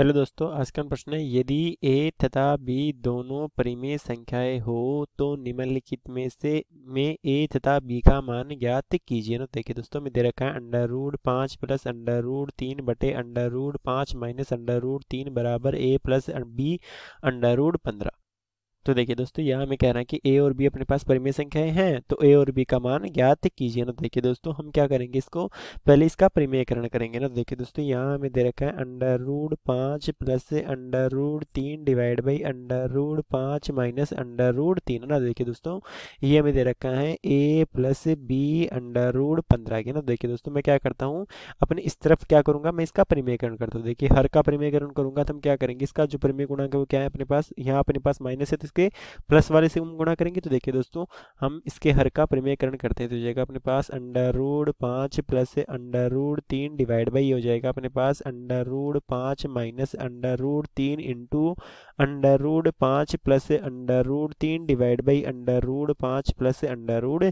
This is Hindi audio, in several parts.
चलो दोस्तों आज का प्रश्न है यदि ए तथा बी दोनों परिमेय संख्याएं हो तो निम्नलिखित में से में ए तथा बी का मान ज्ञात कीजिए ना देखिए दोस्तों में दे रखा है अंडर रूड पाँच प्लस अंडर रूड तीन बटे अंडर रूड पाँच माइनस अंडर रूड तीन बराबर ए प्लस बी अं-, अंडर रूड पंद्रह तो देखिए दोस्तों यहाँ हमें कह रहा है कि ए और बी अपने पास परिमेय संख्याएं हैं तो ए और बी का मान ज्ञात कीजिए ना देखिए दोस्तों हम क्या करेंगे इसको पहले इसका परिमेयकरण करेंगे ना देखिए दोस्तों यहाँ हमें दे रखा है अंडर रूड पाँच प्लस अंडर रूड तीन डिवाइड बाई अंडर रूड पाँच माइनस अंडर रूड तीन ना देखिए दोस्तों ये हमें दे रखा है a plus b under root पंद्रह के ना देखिए दोस्तों मैं क्या करता हूँ अपने इस तरफ क्या करूँगा मैं इसका परिमेयकरण करता हूँ देखिए हर का परिमेयकरण करूँगा तो हम क्या करेंगे इसका जो परिमेय गुणांक है वो क्या है अपने पास यहाँ अपने पास माइनस है तो इसके प्लस वाले से हम गुणा करेंगे तो देखिए दोस्तों हम इसके हर का प्रमेयकरण करते हैं तो जाएगा अपने पास अंडर रूड पाँच प्लस अंडर रूड तीन डिवाइड बाई हो जाएगा अपने पास अंडर रूड पाँच माइनस अंडर रूड तीन इंटू अंडर रूड पाँच प्लस अंडर रूड तीन डिवाइड बाई अंडर रूड पाँच प्लस अंडर रूड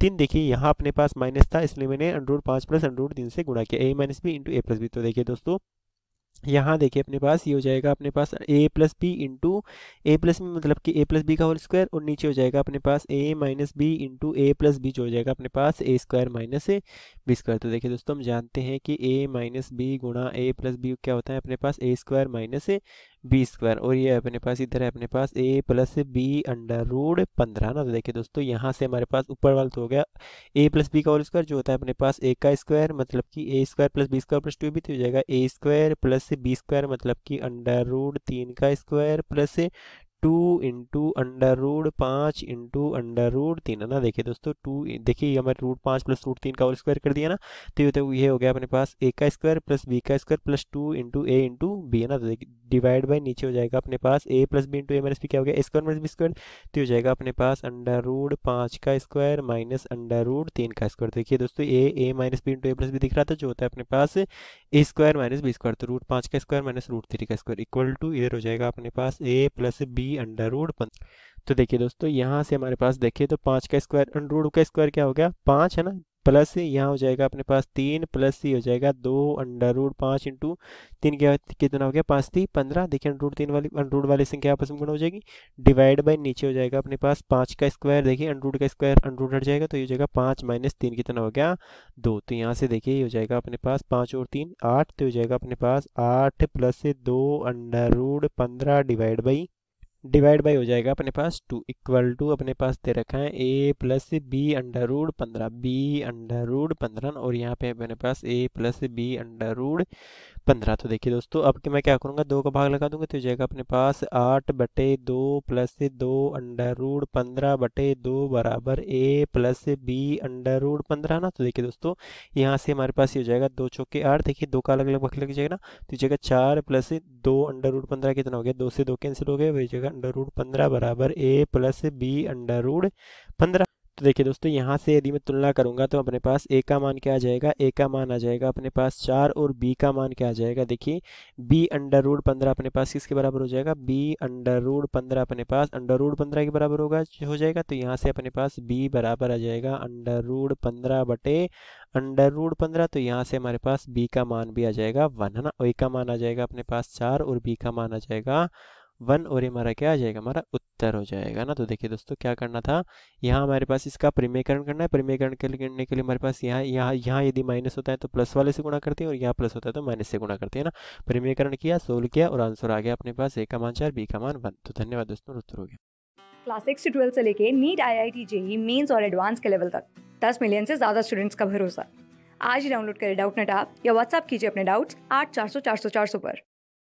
तीन देखिए यहाँ अपने पास माइनस था इसलिए मैंने अंडर रूड पाँच प्लस अंडर रूड तीन से गुणा किया a minus b into a plus b तो देखिए दोस्तों यहाँ देखिए अपने पास ये हो जाएगा अपने पास a plus b into a plus b मतलब कि ए प्लस बी का होल स्क्वायर और नीचे हो जाएगा अपने पास a minus b into a plus b जो हो जाएगा अपने पास a square minus a b square तो देखिए दोस्तों हम जानते हैं कि ए माइनस बी गुणा ए प्लस बी क्या होता है अपने पास a square minus a b square और ये अपने पास इधर है अपने पास a plus b under root पंद्रह ना तो देखिए दोस्तों यहाँ से हमारे पास ऊपर वाला तो हो गया ए प्लस बी का और स्क्वायर जो होता है अपने पास ए का स्क्वायर मतलब कि a square plus b square plus two भी तो हो जाएगा a square plus b square मतलब कि अंडर रूड तीन का square plus two into under root पाँच इंटू अंडर रूड तीन है ना देखिए दोस्तों टू देखिए ये हमारे रूट पाँच प्लस रूट तीन का और स्क्वायर कर दिया ना तो ये तो ये हो गया अपने पास ए का स्क्वायर प्लस बी का square plus two into a into b है ना तो डिवाइड बाई नीचे हो जाएगा अपने पास a plus b into a minus b क्या हो गया a square minus b square तो हो जाएगा अपने पास अंडर रूड पाँच का स्क्वायर माइनस अंडर रूड तीन का स्क्वायर देखिए दोस्तों a a minus b into a plus b दिख रहा था जो होता है अपने पास a square minus b square तो रूट पाँच का स्क्वायर माइनस रूट थ्री का स्क्वायर इक्वल टू इधर हो जाएगा अपने पास ए प्लस बी की अंडर रूड तो देखिए दोस्तों यहाँ से हमारे पास देखिए तो पाँच का स्क्वायर अंडर रूड का स्क्वायर क्या हो गया पाँच है ना प्लस यहाँ हो जाएगा अपने पास तीन प्लस सी हो जाएगा दो अंडर रूड पाँच इंटू तीन क्या कितना हो गया पाँच थी पंद्रह देखिए अंडर रूड तीन वाली अंडर रूड वाली संख्या आपस में गुण हो जाएगी डिवाइड बाय नीचे हो जाएगा अपने पास पाँच का स्क्वायर देखिए अंडर रूड का स्क्वायर अंडर रूड हट जाएगा तो ये हो जाएगा पाँच माइनस तीन कितना हो गया दो तो यहाँ से देखिए ये हो जाएगा अपने पास पाँच और तीन आठ तो हो जाएगा अपने पास आठ प्लस दो अंडर रूड पंद्रह डिवाइड बाई डिवाइड बाई हो जाएगा अपने पास टू इक्वल टू अपने पास दे रखा है a plus b under root पंद्रह बी अंडर रूड पंद्रह और यहाँ पे अपने पास a plus b under root पंद्रह तो देखिए दोस्तों अब मैं क्या करूँगा दो का भाग लगा दूंगा तो हो जाएगा अपने पास आठ बटे दो प्लस दो अंडर रूड पंद्रह बटे दो बराबर a plus b under root पंद्रह ना तो देखिए दोस्तों यहाँ से हमारे पास ये हो जाएगा दो चौके आठ देखिए दो का अलग अलग भाग लग जाएगा ना तो जाएगा चार प्लस दो अंडर रूड पंद्रह कितना हो गया दो से दो कैंसिल हो गया वही जाएगा अंडर रूट पंद्रह बराबर a plus b under root पंद्रह तो देखिए दोस्तों यहाँ से यदि मैं तुलना करूँगा तो अपने पास ए का मान क्या आ जाएगा ए का मान आ जाएगा अपने पास चार और बी का मान क्या आ जाएगा देखिए बी अंडर रूड पंद्रह अपने पास किसके बराबर हो जाएगा बी अंडर रूड पंद्रह अपने पास अंडर रूड पंद्रह के बराबर होगा हो जाएगा तो यहाँ से अपने पास बी बराबर आ जाएगा अंडर रूड पंद्रह बटे अंडर रूड पंद्रह तो यहाँ से हमारे पास बी का मान भी आ जाएगा वन है ना ए का मान आ जाएगा अपने पास चार और बी का मान आ जाएगा वन और ये हमारा क्या आ जाएगा हमारा उत्तर हो जाएगा ना तो देखिए दोस्तों क्या करना था यहाँ हमारे पास इसका परिमेयकरण करना है परिमेयकरण करने के लिए हमारे पास यहाँ यहाँ यहाँ यदि माइनस होता है तो प्लस वाले से गुणा करते हैं और यहाँ प्लस होता है तो माइनस से गुणा करते हैं ना परिमेयकरण किया सोल्व किया और आंसर आ गया अपने पास ए का मान चार बी का मान वन तो धन्यवाद दोस्तों उत्तर हो गया क्लास सिक्स से ट्वेल्थ से लेके NEET I I T JEE Mains और एडवांस के लेवल तक दस मिलियन से ज़्यादा स्टूडेंट्स का भरोसा आज ही डाउनलोड करें डाउट नेट आप या व्हाट्सअप कीजिए अपने डाउट्स आठ चार सौ चार सौ चार सौ पर